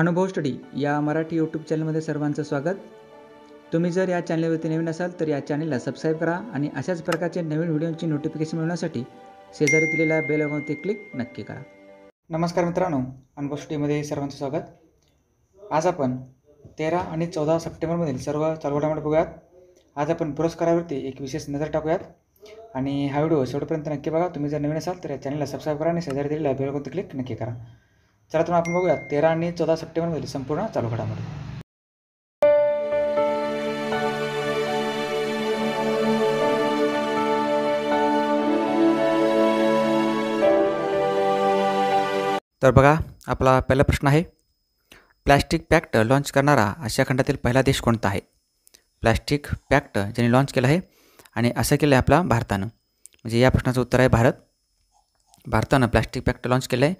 अनुभव स्टडी या मराठी यूट्यूब चॅनलमध्ये सर्वांचं स्वागत तुम्ही जर या चॅनलवरती नवीन असाल तर या चॅनलला सबस्क्राईब करा आणि अशाच प्रकारचे नवीन व्हिडिओची नोटिफिकेशन मिळवण्यासाठी शेजारी दिलेल्या बेल क्लिक नक्की करा नमस्कार मित्रांनो अनुभव स्टडीमध्ये सर्वांचं स्वागत आज आपण तेरा आणि चौदा सप्टेंबरमधील सर्व चालू बघूयात आज आपण पुरस्कारावरती एक विशेष नजर टाकूयात आणि हा व्हिडिओ शेवटपर्यंत नक्की बघा तुम्ही जर नवीन असाल तर या चॅनलला सबस्क्राईब करा आणि शेजारी दिलेल्या बेल क्लिक नक्की करा चला तर आपण बघूया तेरा आणि चौदा सप्टेंबर मध्ये संपूर्ण चालू घडामोडी तर बघा आपला पहिला प्रश्न आहे प्लॅस्टिक पॅक्ट लॉन्च करणारा आशिया खंडातील पहिला देश कोणता आहे प्लॅस्टिक पॅक्ट ज्यांनी लॉन्च केलं आहे आणि असं केलं आहे आपला भारतानं म्हणजे या प्रश्नाचं उत्तर आहे भारत भारतानं प्लॅस्टिक पॅक्ट लॉन्च केलं आहे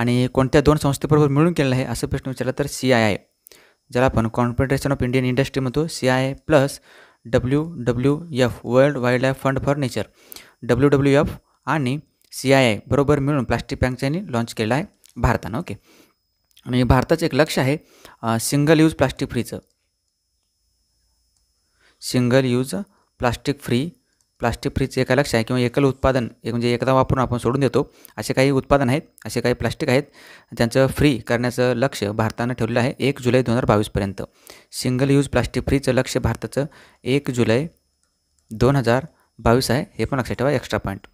आणि कोणत्या दोन संस्थेबरोबर मिळून केलेलं आहे असं प्रश्न विचारला तर सी आय आय ज्याला आपण कॉन्फेडरेशन ऑफ इंडियन इंडस्ट्री म्हणतो C I I plus W W F world wildlife fund for nature W W F आणि सी आय आय बरोबर मिळून प्लास्टिक यांनी लॉन्च केलं आहे भारतानं ओके आणि भारताचं एक लक्ष आहे सिंगल यूज प्लास्टिक फ्रीचं single use plastic free plastic फ्रीज एका लक्ष आहे किंवा एकल उत्पादन एक म्हणजे एकदा वापरून आपण सोडून देतो असे काही उत्पादन आहेत असे काही प्लास्टिक आहेत ज्यांचं फ्री करण्याचं लक्ष भारतानं ठेवलेलं आहे एक जुलै दोन हजार बावीसपर्यंत सिंगल यूज प्लास्टिक फ्रीचं लक्ष भारताचं एक जुलै दोन हजार बावीस आहे हे पण लक्षात ठेवा एक्स्ट्रा पॉईंट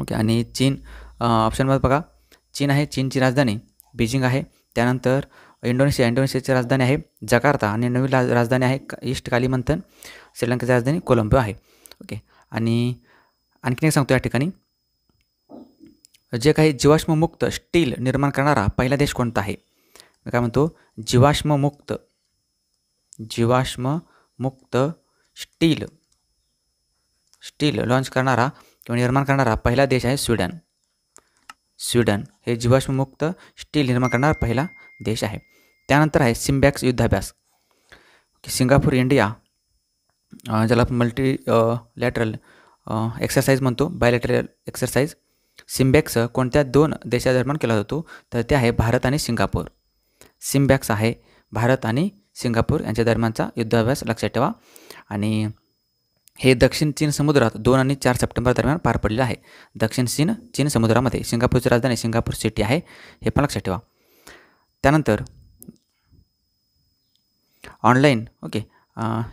ओके आणि चीन ऑप्शनमध्ये बघा चीन आहे चीनची राजधानी बीजिंग आहे त्यानंतर इंडोनेशिया इंडोनेशियाची राजधानी आहे जकार्ता आणि नवी राजधानी आहे ईस्ट कालिमंथन श्रीलंकेची राजधानी कोलंबो आहे ओके आणि आणखीन एक सांगतो या ठिकाणी जे काही जीवाश्ममुक्त स्टील निर्माण करणारा पहिला देश कोणता आहे मी काय म्हणतो जीवाश्ममुक्त जीवाश्ममुक्त स्टील स्टील लॉन्च करणारा किंवा निर्माण करणारा पहिला देश आहे स्वीडन स्वीडन हे जीवाश्ममुक्त स्टील निर्माण करणारा पहिला देश आहे त्यानंतर आहे सिम्बॅक्स युद्धाभ्यास सिंगापूर इंडिया ज्याला आपण मल्टी लॅटरल एक्सरसाइज म्हणतो बायलॅटरल एक्सरसाइज सिम्बॅक्स कोणत्या दोन देशादरम्यान केला जातो तर ते आहे भारत आणि सिंगापूर सिम्बॅक्स आहे भारत आणि सिंगापूर यांच्या दरम्यानचा युद्धाभ्यास लक्षात ठेवा आणि हे दक्षिण चीन समुद्रात दोन आणि चार सप्टेंबर दरम्यान पार पडलेलं आहे दक्षिण चीन चीन समुद्रामध्ये सिंगापूरची राजधानी सिंगापूर सिटी आहे हे पण लक्षात ठेवा त्यानंतर ऑनलाईन ओके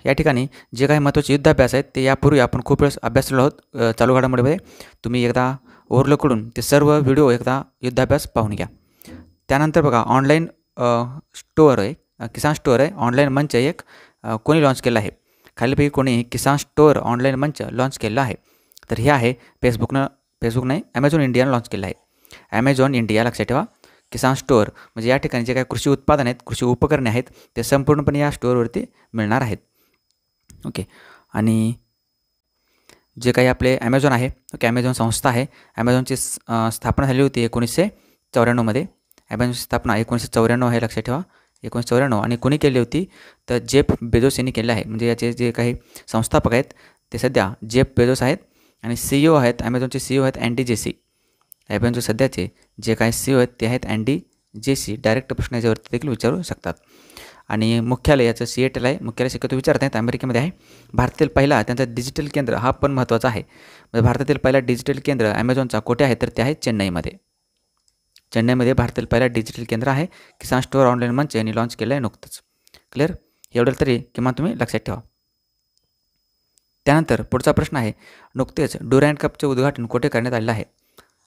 या ठिकाणी जे काही महत्त्वाचे युद्धाभ्यास आहेत ते यापूर्वी आपण खूप वेळेस केलो आहोत चालू घडामोडीमध्ये तुम्ही एकदा करून ते सर्व व्हिडिओ एकदा युद्धाभ्यास पाहून घ्या त्यानंतर बघा ऑनलाईन स्टोअर आहे किसान स्टोअर आहे ऑनलाईन मंच एक कोणी लाँच केला आहे खालीपैकी कोणी किसान स्टोअर ऑनलाईन मंच लाँच केला आहे तर हे आहे फेसबुकनं फेसबुकने ॲमेझॉन इंडियानं लाँच केलं आहे ॲमेझॉन इंडिया लक्षात ठेवा किसान स्टोअर म्हणजे या ठिकाणी जे काही कृषी उत्पादन आहेत कृषी उपकरणे आहेत ते संपूर्णपणे या स्टोअरवरती मिळणार आहेत ओके आणि जे काही आपले ॲमेझॉन आहे ओके ॲमेझॉन संस्था आहे ॲमेझॉनची स्थापना झाली होती एकोणीसशे चौऱ्याण्णवमध्ये ॲमेझॉनची स्थापना एकोणीसशे चौऱ्याण्णव आहे लक्षात ठेवा एकोणीसशे चौऱ्याण्णव आणि कोणी केली होती तर जेफ बेजोस यांनी केले आहे म्हणजे याचे जे काही संस्थापक आहेत ते सध्या जेफ बेजोस आहेत आणि सीईओ e आहेत ॲमेझॉनचे सीईओ e आहेत अँटी जे सी जो सध्याचे जे काही सी e आहेत ते आहेत अँडी जे सी डायरेक्ट प्रश्न याच्यावरती देखील विचारू शकतात आणि मुख्यालय याचं सी एटेल e आहे मुख्यालय शक्यतो विचारत आहेत अमेरिकेमध्ये आहे भारतातील पहिला त्यांचा डिजिटल केंद्र हा पण महत्त्वाचा आहे म्हणजे भारतातील पहिला डिजिटल केंद्र ॲमेझॉनचा कोठे आहे तर ते आहे चेन्नईमध्ये चेन्नईमध्ये भारतातील पहिला डिजिटल केंद्र आहे किसान स्टोअर ऑनलाईन मंच यांनी लॉन्च केलं आहे नुकतंच क्लिअर एवढं तरी किमान तुम्ही लक्षात ठेवा त्यानंतर पुढचा प्रश्न आहे नुकतेच डुरँड कपचे उद्घाटन कोठे करण्यात आलेलं आहे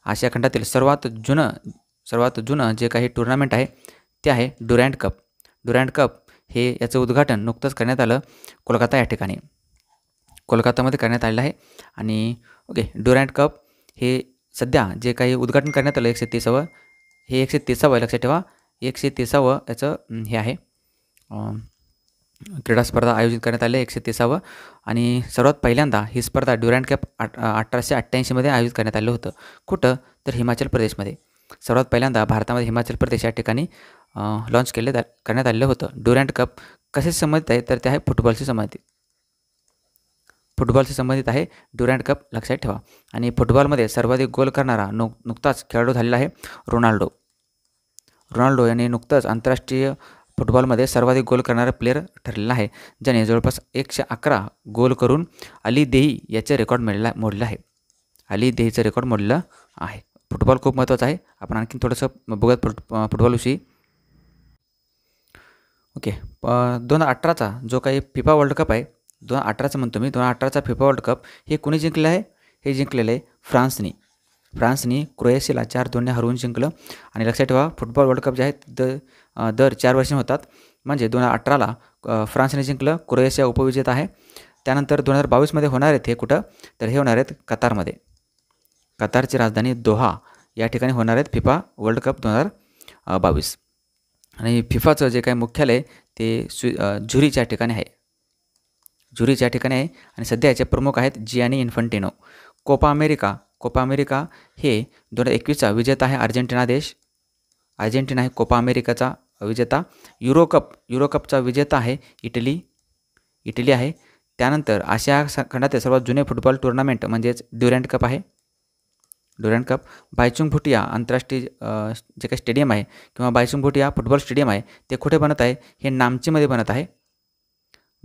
आशिया खंडातील सर्वात जुनं सर्वात जुनं जे काही टुर्नामेंट आहे ते आहे डुरँड कप डुरँड कप हे याचं उद्घाटन नुकतंच करण्यात आलं कोलकाता या ठिकाणी कोलकातामध्ये करण्यात आलेलं आहे आणि ओके डुरँड कप हे सध्या जे काही उद्घाटन करण्यात आलं एकशे तीसावं हे एकशे तीसावं लक्षात ठेवा एकशे तीसावं याचं हे आहे क्रीडा स्पर्धा आयोजित करण्यात आली एकशे तिसावं आणि सर्वात पहिल्यांदा ही स्पर्धा ड्युरँड कॅप आठ अठराशे अठ्ठ्याऐंशीमध्ये आयोजित करण्यात आलं होतं कुठं तर हिमाचल प्रदेशमध्ये सर्वात पहिल्यांदा भारतामध्ये हिमाचल प्रदेश या ठिकाणी लॉन्च केले करण्यात आलेलं होतं ड्युरँड कप कसे संबंधित आहे तर ते आहे फुटबॉलशी संबंधित फुटबॉलशी संबंधित आहे ड्युरँड कप लक्षात ठेवा आणि फुटबॉलमध्ये सर्वाधिक गोल करणारा नुक नुकताच खेळाडू झालेला आहे रोनाल्डो रोनाल्डो यांनी नुकतंच आंतरराष्ट्रीय फुटबॉलमध्ये सर्वाधिक गोल करणारा प्लेअर ठरलेला आहे ज्याने जवळपास एकशे अकरा गोल करून अली देही याचे रेकॉर्ड मिळला मोडलं आहे अली देहीचं रेकॉर्ड मोडलं आहे फुटबॉल खूप महत्त्वाचा आहे आपण आणखी थोडंसं बघत फुट फुटबॉलविषयी ओके दोन हजार अठराचा जो काही फिफा वर्ल्ड कप आहे दोन हजार म्हणतो मी दोन हजार अठराचा फिफा वर्ल्ड कप हे कुणी जिंकलं आहे हे जिंकलेलं आहे फ्रान्सनी फ्रान्सनी क्रोएशियाला चार दोन्ही हरवून जिंकलं आणि लक्षात ठेवा फुटबॉल वर्ल्ड कप जे आहे द दर चार वर्षांनी होतात म्हणजे दोन हजार अठराला फ्रान्सने जिंकलं क्रोएशिया उपविजेत आहे त्यानंतर दोन हजार बावीसमध्ये होणार आहेत हे कुठं तर हे होणार आहेत कतारमध्ये कतारची राजधानी दोहा या ठिकाणी होणार आहेत फिफा वर्ल्ड कप दोन हजार बावीस आणि फिफाचं जे काही मुख्यालय ते सु झुरीच्या ठिकाणी आहे झुरीच्या ठिकाणी आहे आणि सध्या याचे प्रमुख आहेत Gianni Infantino Copa America Copa America हे दोन हजार एकवीसचा विजेता आहे अर्जेंटिना देश अर्जेंटिना हे कोपा अमेरिकाचा विजेता युरोकप युरोकपचा विजेता आहे इटली इटली आहे त्यानंतर आशिया खंडातील सर्वात जुने फुटबॉल टुर्नामेंट म्हणजेच ड्युरँड कप आहे ड्युरँड कप बायचुंग भुटिया आंतरराष्ट्रीय जे काही स्टेडियम आहे किंवा बायचुंग भुटिया फुटबॉल स्टेडियम आहे ते कुठे बनत आहे हे नामचीमध्ये बनत आहे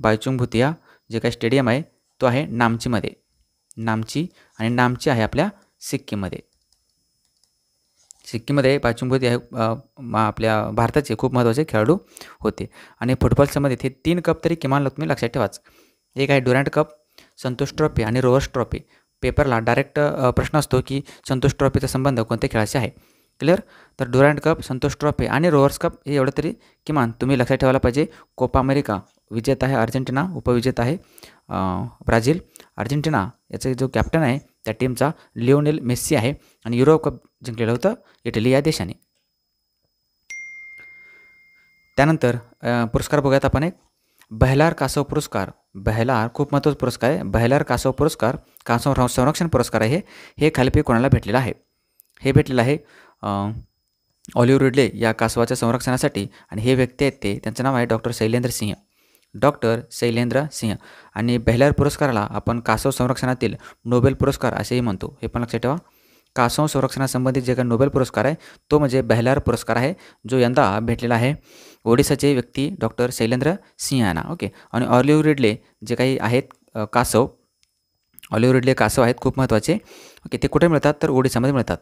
बायचुंग भुटिया जे काही स्टेडियम आहे तो आहे नामचीमध्ये नामची आणि नामची आहे आपल्या सिक्कीममध्ये सिक्कीमध्ये पाचुंभूत हे आपल्या भारताचे खूप महत्त्वाचे खेळाडू होते आणि फुटबॉल संबंधित हे तीन कप तरी किमान तुम्ही लक्षात ठेवाच एक आहे डुरँट कप संतोष ट्रॉफी आणि रोवर्स ट्रॉफी पेपरला डायरेक्ट प्रश्न असतो की संतोष ट्रॉफीचा संबंध कोणत्या खेळाशी आहे क्लिअर तर डुरँड कप संतोष ट्रॉफी आणि रोवर्स कप हे एवढं तरी किमान तुम्ही लक्षात ठेवायला पाहिजे कोपा अमेरिका विजेता आहे अर्जेंटिना उपविजेता आहे ब्राझील अर्जेंटिना याचा जो कॅप्टन आहे त्या टीमचा लिओनेल मेस्सी आहे आणि युरोप कप जिंकलेलं होतं इटली या देशाने त्यानंतर पुरस्कार बघूयात आपण एक बहलार कासव पुरस्कार बहलार खूप महत्त्वाचा पुरस्कार आहे बहलार कासव पुरस्कार कासव संरक्षण पुरस्कार आहे हे खालपी कोणाला भेटलेलं आहे हे भेटलेलं आहे ऑलिव्ह रिडले या कासवाच्या संरक्षणासाठी आणि हे व्यक्ती आहेत ते त्यांचं नाव आहे डॉक्टर शैलेंद्र सिंह डॉक्टर शैलेंद्र सिंह आणि बेहलर पुरस्काराला आपण कासव संरक्षणातील नोबेल पुरस्कार असेही म्हणतो हे पण लक्षात ठेवा कासव संरक्षणासंबंधित जे काही नोबेल पुरस्कार आहे तो म्हणजे बेहलार पुरस्कार आहे जो यंदा भेटलेला आहे ओडिसाचे व्यक्ती डॉक्टर शैलेंद्र सिंह यांना ओके आणि ऑलिव्ह रिडले जे काही आहेत कासव ऑलिव्ह रिडले कासव आहेत खूप महत्त्वाचे ओके ते कुठे मिळतात तर ओडिसामध्ये मिळतात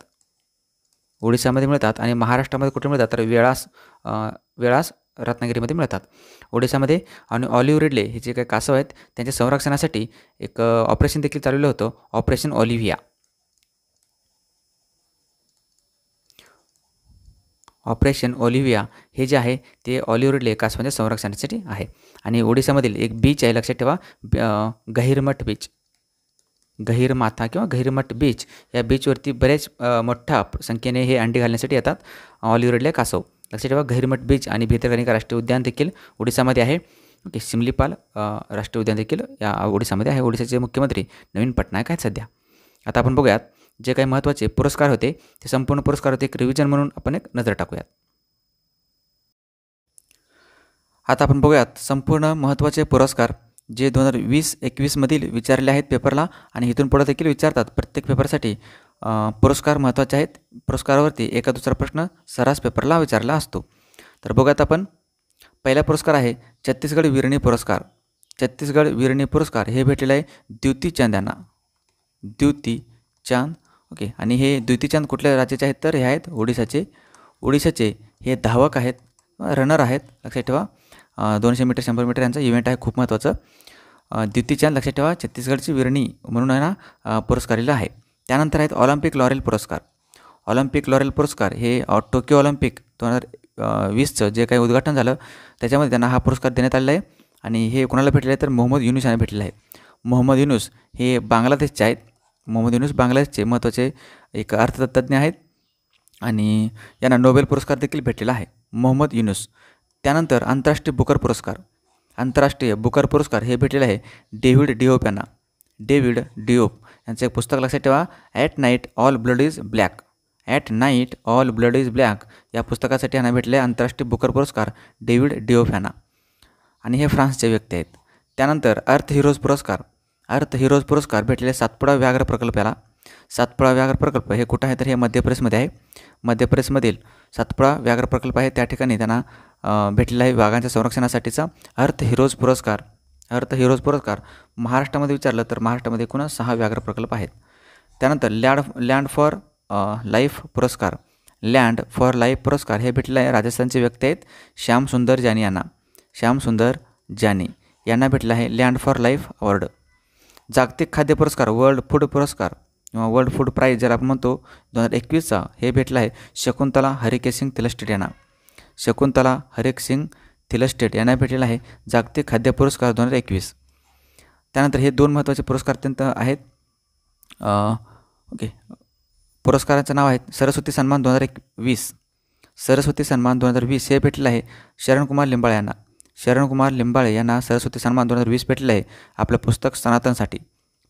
ओडिसामध्ये मिळतात आणि महाराष्ट्रामध्ये कुठे मिळतात तर वेळास वेळास रत्नागिरीमध्ये मिळतात ओडिशामध्ये आणि ऑलिव्ह रिडले हे जे काही कासव आहेत त्यांच्या संरक्षणासाठी एक ऑपरेशन देखील चालवलं होतं ऑपरेशन ऑलिव्हिया ऑपरेशन ऑलिव्हिया हे जे आहे ते ऑलिव्ह रिडले कासवांच्या संरक्षणासाठी आहे आणि ओडिशामधील एक बीच आहे लक्षात ठेवा गहिरमठ बीच गहिरमाथा किंवा गहिरमठ बीच या बीचवरती बरेच मोठ्या संख्येने हे अंडी घालण्यासाठी येतात ऑलिव्ह रिडले कासव लक्षात ठेवा घैरमठ बीच आणि भितरकनिका राष्ट्रीय उद्यान देखील ओडिसामध्ये आहे ओके सिमलीपाल राष्ट्रीय उद्यान देखील या ओडिसामध्ये आहे ओडिसाचे मुख्यमंत्री नवीन पटनायक आहेत सध्या आता आपण बघूयात जे काही महत्त्वाचे पुरस्कार होते ते संपूर्ण पुरस्कार होते एक रिव्हिजन म्हणून आपण एक नजर टाकूयात आता आपण बघूयात संपूर्ण महत्त्वाचे पुरस्कार जे दोन हजार वीस एकवीसमधील विचारले आहेत पेपरला आणि इथून पुढे देखील विचारतात प्रत्येक पेपरसाठी पुरस्कार महत्त्वाचे आहेत पुरस्कारावरती एका दुसरा प्रश्न सरास पेपरला विचारला असतो तर बघूयात आपण पहिला पुरस्कार आहे छत्तीसगड विरणी पुरस्कार छत्तीसगड विरणी पुरस्कार हे भेटलेलं आहे द्युती चांद यांना द्युती चांद ओके आणि हे द्युती चांद कुठल्या राज्याचे आहेत तर हे आहेत ओडिशाचे ओडिशाचे हे धावक आहेत रनर आहेत लक्षात ठेवा दोनशे मीटर शंभर मीटर यांचा इव्हेंट आहे खूप महत्त्वाचं चांद लक्षात ठेवा छत्तीसगडची विरणी म्हणून यांना पुरस्कारिला आहे त्यानंतर आहेत ऑलिम्पिक लॉरेल पुरस्कार ऑलिम्पिक लॉरेल पुरस्कार हे टोकियो ऑलिम्पिक दोन हजार वीसचं जे काही उद्घाटन झालं त्याच्यामध्ये त्यांना हा पुरस्कार देण्यात आलेला आहे आणि हे कोणाला भेटलेलं आहे तर मोहम्मद युनुस यांना भेटलेलं आहे मोहम्मद युनुस हे बांगलादेशचे आहेत मोहम्मद युनुस बांगलादेशचे महत्त्वाचे एक अर्थतज्ज्ञ आहेत आणि यांना नोबेल पुरस्कार देखील भेटलेला आहे मोहम्मद युनुस त्यानंतर आंतरराष्ट्रीय बुकर पुरस्कार आंतरराष्ट्रीय बुकर पुरस्कार हे भेटलेले आहे डेव्हिड डिओप यांना डेव्हिड डिओप यांचं एक पुस्तक लक्षात ठेवा at night all blood is black at night all blood is black या पुस्तकासाठी यांना भेटले आंतरराष्ट्रीय बुकर पुरस्कार डेव्हिड डिओफॅना आणि हे फ्रान्सचे व्यक्ती आहेत त्यानंतर अर्थ हिरोज पुरस्कार अर्थ हिरोज पुरस्कार भेटलेले सातपुडा व्याघ्र प्रकल्पाला सातपुळा व्याघ्र प्रकल्प हे कुठं आहे तर हे मध्य प्रदेशमध्ये आहे मध्य प्रदेशमधील सातपुडा व्याघ्र प्रकल्प आहे त्या ठिकाणी त्यांना भेटलेला आहे वाघांच्या संरक्षणासाठीचा अर्थ हिरोज पुरस्कार अर्थ हिरोज पुरस्कार महाराष्ट्रामध्ये विचारलं तर महाराष्ट्रामध्ये एकूण सहा व्याघ्र प्रकल्प आहेत त्यानंतर लँड लँड फॉर लाईफ पुरस्कार लँड फॉर लाईफ पुरस्कार हे भेटले राजस्थानचे व्यक्ती आहेत श्यामसुंदर जानी यांना श्यामसुंदर जानी यांना भेटला आहे लँड फॉर लाईफ अवॉर्ड जागतिक खाद्य पुरस्कार वर्ल्ड फूड पुरस्कार किंवा वर्ल्ड फूड प्राईज ज्याला आपण म्हणतो दोन हजार एकवीसचा हे भेटलं आहे शकुंतला हरिकेसिंग सिंग यांना शकुंतला हरिक सिंग थिल स्टेट यांना भेटलेला आहे जागतिक खाद्य पुरस्कार दोन हजार एकवीस त्यानंतर हे दोन महत्त्वाचे पुरस्कार अत्यंत आहेत ओके पुरस्कारांचं नाव आहेत सरस्वती सन्मान दोन हजार एक वीस सरस्वती सन्मान दोन हजार वीस हे भेटलेलं आहे शरणकुमार लिंबाळे यांना शरणकुमार लिंबाळे यांना सरस्वती सन्मान दोन हजार वीस भेटलेलं आहे आपलं पुस्तक सनातनसाठी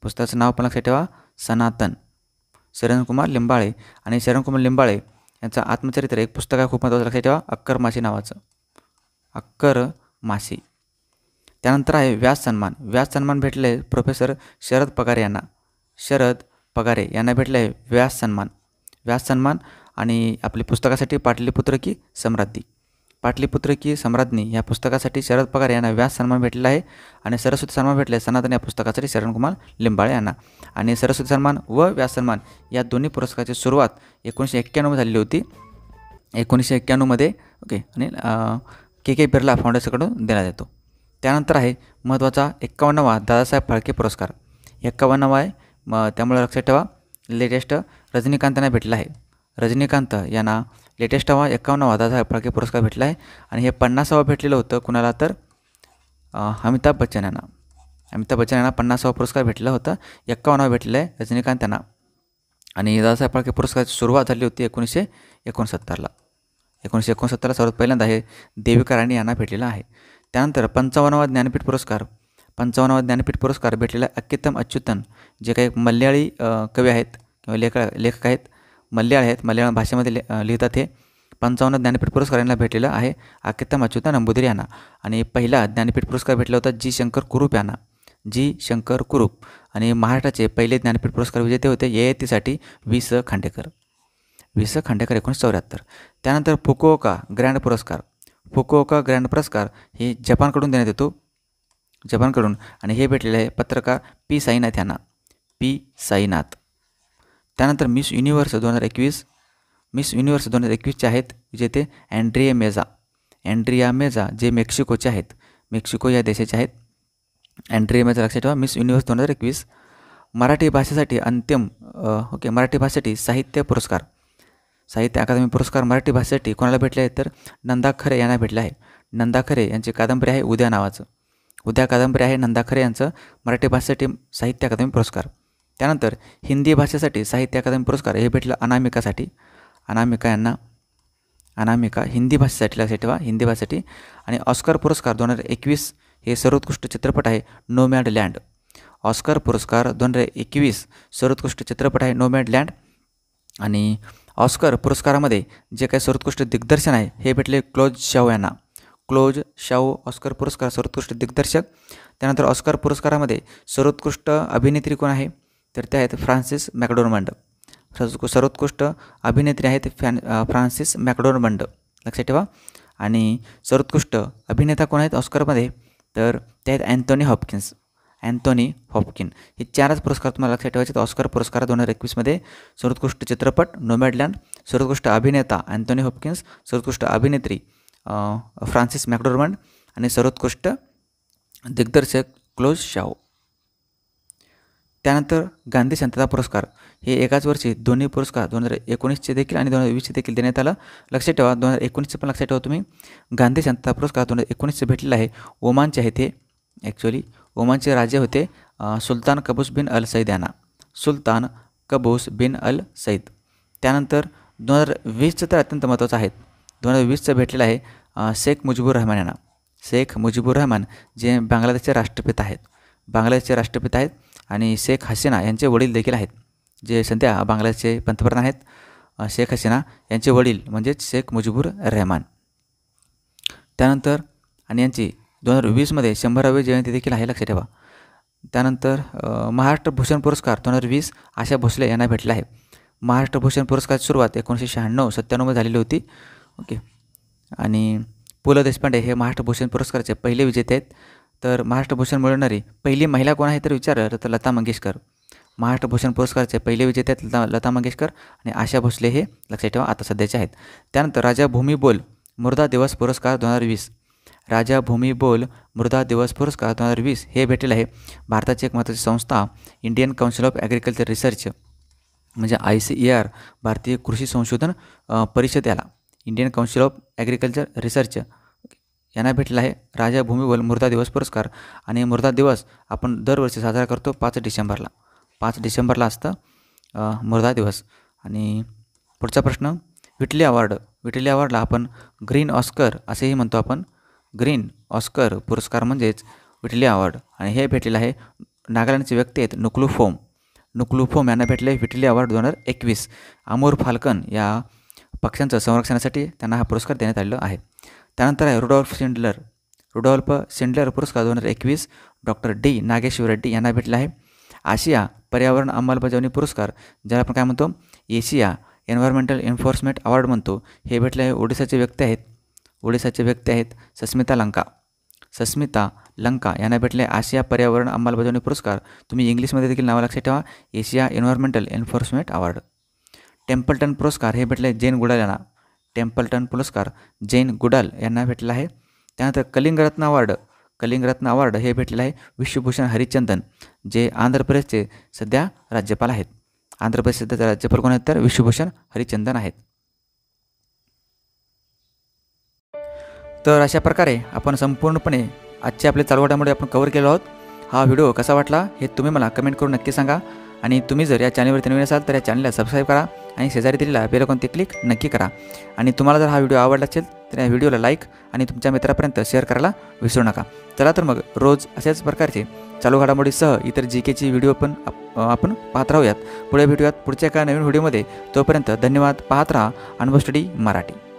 पुस्तकाचं नाव पण लक्षात ठेवा सनातन शरणकुमार लिंबाळे आणि शरणकुमार लिंबाळे यांचं आत्मचरित्र एक पुस्तक आहे खूप महत्त्वाचं लक्षात ठेवा अक्करमाशी नावाचं अक्कर मासी त्यानंतर आहे व्यास सन्मान व्यास सन्मान भेटले प्रोफेसर शरद पगारे यांना शरद पगारे यांना भेटले आहे व्यास सन्मान व्यास सन्मान आणि आपली पुस्तकासाठी पाटलीपुत्र की सम्राज्ञी पाटलीपुत्र की सम्राज्ञी या पुस्तकासाठी शरद पगारे यांना व्यास सन्मान भेटलेला आहे आणि सरस्वती सन्मान भेटले सनातन या पुस्तकासाठी शरणकुमार लिंबाळे यांना आणि सरस्वती सन्मान व व्यास सन्मान या दोन्ही पुरस्काराची सुरुवात एकोणीसशे एक्क्याण्णवमध्ये झालेली होती एकोणीसशे एक्क्याण्णवमध्ये ओके आणि के के बिर्ला फाउंडेशनकडून देण्यात येतो त्यानंतर आहे महत्त्वाचा एक्कावन्नावा दादासाहेब फाळके पुरस्कार एक्कावन्नावा आहे म त्यामुळे लक्षात ठेवा लेटेस्ट रजनीकांत यांना भेटला आहे रजनीकांत यांना लेटेस्ट हवा एक्कावन्नवा दादासाहेब फाळके पुरस्कार भेटला आहे आणि हे पन्नासावा भेटलेलं होतं कुणाला तर अमिताभ बच्चन यांना अमिताभ बच्चन यांना पन्नासावा पुरस्कार भेटला होता एक्कावन्नावा भेटलेला आहे रजनीकांत यांना आणि दादासाहेब फाळके पुरस्काराची सुरुवात झाली होती एकोणीसशे एकोणसत्तरला एकोणीसशे एकोणसत्तरला सर्वात पहिल्यांदा हे देविका राणी यांना भेटलेला आहे त्यानंतर पंचावन्नावा ज्ञानपीठ पुरस्कार पंचावन्नावा ज्ञानपीठ पुरस्कार भेटलेला अक्कितम अच्युतन जे काही मल्याळी कवी आहेत किंवा लेख लेखक आहेत मल्याळ आहेत मल्याळ भाषेमध्ये लिहितात हे पंचावन्न ज्ञानपीठ पुरस्कार यांना भेटलेला आहे अकितम अच्युतन अंबुदिरी यांना आणि पहिला ज्ञानपीठ पुरस्कार भेटला होता जी शंकर कुरूप यांना जी शंकर कुरूप आणि महाराष्ट्राचे पहिले ज्ञानपीठ पुरस्कार विजेते होते ययतीसाठी वी स खांडेकर वि स खांडेकर एकोणीसशे चौऱ्याहत्तर त्यानंतर फुकुओका ग्रँड पुरस्कार फुकुओका ग्रँड पुरस्कार हे जपानकडून देण्यात येतो जपानकडून आणि हे भेटलेले आहे पत्रकार पी साईनाथ यांना पी साईनाथ त्यानंतर मिस युनिव्हर्स दोन हजार एकवीस मिस युनिव्हर्स दोन हजार एकवीसचे आहेत जेथे अँड्रिया मेझा अँड्रिया मेझा जे मेक्सिकोचे आहेत मेक्सिको या देशाचे आहेत अँड्रिया मेझा लक्षात ठेवा मिस युनिव्हर्स दोन हजार एकवीस मराठी भाषेसाठी अंतिम ओके मराठी भाषेसाठी साहित्य पुरस्कार साहित्य अकादमी पुरस्कार मराठी भाषेसाठी कोणाला भेटले आहेत तर नंदा खरे यांना भेटला आहे नंदा खरे यांची कादंबरी आहे उद्या नावाचं उद्या कादंबरी आहे नंदा खरे यांचं मराठी भाषेसाठी साहित्य अकादमी पुरस्कार त्यानंतर हिंदी भाषेसाठी साहित्य अकादमी पुरस्कार हे भेटलं अनामिकासाठी अनामिका यांना अनामिका हिंदी भाषेसाठी लक्षात ठेवा हिंदी भाषेसाठी आणि ऑस्कर पुरस्कार दोन हजार एकवीस हे सर्वोत्कृष्ट चित्रपट आहे मॅड लँड ऑस्कर पुरस्कार दोन हजार एकवीस सर्वोत्कृष्ट चित्रपट आहे मॅड लँड आणि ऑस्कर पुरस्कारामध्ये जे काही सर्वोत्कृष्ट दिग्दर्शन आहे हे भेटले क्लोज शाहू यांना क्लोज शाहू ऑस्कर पुरस्कार सर्वोत्कृष्ट दिग्दर्शक त्यानंतर ऑस्कर पुरस्कारामध्ये सर्वोत्कृष्ट अभिनेत्री कोण आहे तर ते आहेत फ्रान्सिस मॅकडोरमंड सर्वोत्कृष्ट अभिनेत्री आहेत फॅन फ्रान्सिस मॅकडोरमंड लक्षात ठेवा आणि सर्वोत्कृष्ट अभिनेता कोण आहेत ऑस्करमध्ये तर ते आहेत अँथोनी हॉपकिन्स अँथोनी हॉपकिन हे चारच पुरस्कार तुम्हाला लक्षात ठेवायचे ऑस्कर पुरस्कार दोन हजार एकवीसमध्ये सर्वोत्कृष्ट चित्रपट नोमॅडलँड सर्वोत्कृष्ट अभिनेता अँथोनी हॉपकिन्स सर्वोत्कृष्ट अभिनेत्री फ्रान्सिस मॅकडोरमंड आणि सर्वोत्कृष्ट दिग्दर्शक क्लोज शाओ त्यानंतर गांधी शांतता पुरस्कार हे एकाच वर्षी दोन्ही पुरस्कार दोन हजार एकोणीसचे देखील आणि दोन हजार वीसचे देखील देण्यात आलं लक्षात ठेवा दोन हजार एकोणीसचे पण लक्षात ठेवा तुम्ही गांधी शांतता पुरस्कार दोन हजार एकोणीसचे भेटलेला आहे ओमानचे आहे ते ॲक्च्युली ओमानचे राजे होते सुलतान कबूस बिन अल सईद यांना सुलतान कबूस बिन अल सईद त्यानंतर दोन हजार वीसचं तर अत्यंत महत्त्वाचं आहे दोन हजार वीसचं भेटलेलं आहे शेख मुजीबूर रहमान यांना शेख मुजीबुर रहमान जे बांगलादेशचे राष्ट्रपिता आहेत बांगलादेशचे राष्ट्रपिता आहेत आणि शेख हसीना यांचे वडील देखील आहेत जे सध्या बांगलादेशचे पंतप्रधान आहेत शेख हसीना यांचे वडील म्हणजेच शेख मुजीबूर रहमान त्यानंतर आणि यांची दोन हजार वीसमध्ये शंभरावी जयंती देखील आहे लक्षात ठेवा त्यानंतर महाराष्ट्र भूषण पुरस्कार दोन हजार वीस आशा भोसले यांना भेटला आहे महाराष्ट्र भूषण पुरस्काराची सुरुवात एकोणीसशे शहाण्णव सत्त्याण्णवमध्ये झालेली होती ओके आणि पु ल देशपांडे हे महाराष्ट्र भूषण पुरस्काराचे पहिले विजेते आहेत तर महाराष्ट्र भूषण मिळवणारी पहिली महिला कोण आहे तर विचारलं तर लता मंगेशकर महाराष्ट्र भूषण पुरस्कारचे पहिले विजेते आहेत लता लता मंगेशकर आणि आशा भोसले हे लक्षात ठेवा आता सध्याचे आहेत त्यानंतर राजा भूमी बोल मृदा दिवस पुरस्कार दोन हजार वीस राजा भूमी बोल मृदा दिवस पुरस्कार दोन हजार वीस हे भेटेल आहे भारताची एक महत्त्वाची संस्था Indian council of agriculture research म्हणजे आय सी ई आर भारतीय कृषी संशोधन परिषद याला Indian council of agriculture research यांना भेटला आहे राजा बोल मृदा दिवस पुरस्कार आणि मृदा दिवस आपण दरवर्षी साजरा करतो पाच डिसेंबरला पाच डिसेंबरला असतं मृदा दिवस आणि पुढचा प्रश्न विटली अवॉर्ड विटली अवॉर्डला आपण ग्रीन ऑस्कर असेही म्हणतो आपण ग्रीन ऑस्कर पुरस्कार म्हणजेच विटली अवॉर्ड आणि हे भेटलेलं आहे नागालँडचे व्यक्ती आहेत नुकलू फोम नुकलू फोम यांना भेटले विटली अवॉर्ड दोन हजार एकवीस आमोर फाल्कन या पक्ष्यांचं संरक्षणासाठी त्यांना हा पुरस्कार देण्यात आलेला आहे त्यानंतर आहे रुडॉल्फ सिंडलर रुडॉल्फ सिंडलर पुरस्कार दोन हजार एकवीस डॉक्टर डी नागेश्वर रेड्डी यांना भेटला आहे आशिया पर्यावरण अंमलबजावणी पुरस्कार ज्याला आपण काय म्हणतो एशिया एन्व्हायरमेंटल एन्फोर्समेंट अवॉर्ड म्हणतो हे भेटले आहे ओडिसाचे व्यक्ती आहेत ओडिसाचे व्यक्ती आहेत सस्मिता लंका सस्मिता लंका यांना भेटले आशिया पर्यावरण अंमलबजावणी पुरस्कार तुम्ही इंग्लिशमध्ये देखील नावं लक्षात ठेवा Asia environmental enforcement award Templeton पुरस्कार हे भेटले जैन गुडाल यांना टेम्पलटन पुरस्कार जैन गुडाल यांना भेटला आहे त्यानंतर कलिंगरत्न अवॉर्ड कलिंगरत्न अवॉर्ड हे भेटलेलं आहे विश्वभूषण हरिचंदन जे आंध्र प्रदेशचे सध्या राज्यपाल आहेत आंध्र प्रदेश राज्यपाल कोण आहेत तर विश्वभूषण हरिचंदन आहेत तर अशा प्रकारे आपण संपूर्णपणे आजच्या आपल्या चालू घडामोडी आपण कवर केलो आहोत हा व्हिडिओ कसा वाटला हे तुम्ही मला कमेंट करून नक्की सांगा आणि तुम्ही जर या चॅनलवर नवीन असाल तर या चॅनलला सबस्क्राईब करा आणि शेजारी दिलेला ते क्लिक नक्की करा आणि तुम्हाला जर हा व्हिडिओ आवडला असेल तर या व्हिडिओला लाईक आणि तुमच्या मित्रापर्यंत शेअर करायला विसरू नका चला तर मग रोज अशाच प्रकारचे चालू घडामोडीसह इतर जी केची व्हिडिओ पण आपण पाहत राहूयात पुढे भेटूयात पुढच्या एका नवीन व्हिडिओमध्ये तोपर्यंत धन्यवाद पाहत राहा अनुभव स्टडी मराठी